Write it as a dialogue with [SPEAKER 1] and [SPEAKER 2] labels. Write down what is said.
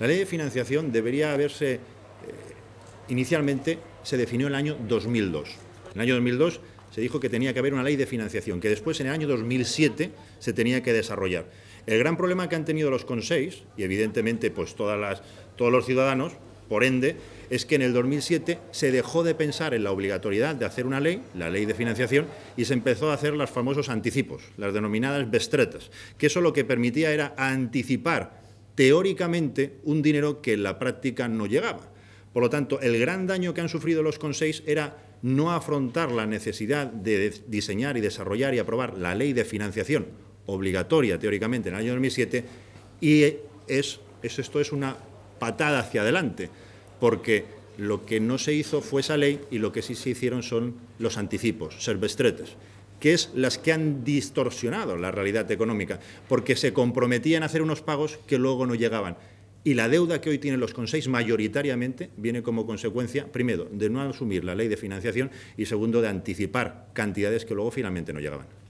[SPEAKER 1] La ley de financiación debería haberse, eh, inicialmente se definió en el año 2002. En el año 2002 se dijo que tenía que haber una ley de financiación, que después en el año 2007 se tenía que desarrollar. El gran problema que han tenido los consejos, y evidentemente pues todas las, todos los ciudadanos, por ende, es que en el 2007 se dejó de pensar en la obligatoriedad de hacer una ley, la ley de financiación, y se empezó a hacer los famosos anticipos, las denominadas bestretas, que eso lo que permitía era anticipar teóricamente un dinero que en la práctica no llegaba. Por lo tanto, el gran daño que han sufrido los consejos era no afrontar la necesidad de diseñar y desarrollar y aprobar la ley de financiación obligatoria teóricamente en el año 2007 y es, esto es una patada hacia adelante porque lo que no se hizo fue esa ley y lo que sí se hicieron son los anticipos, servestretes, que es las que han distorsionado la realidad económica, porque se comprometían a hacer unos pagos que luego no llegaban. Y la deuda que hoy tienen los consejos mayoritariamente viene como consecuencia, primero, de no asumir la ley de financiación y segundo, de anticipar cantidades que luego finalmente no llegaban.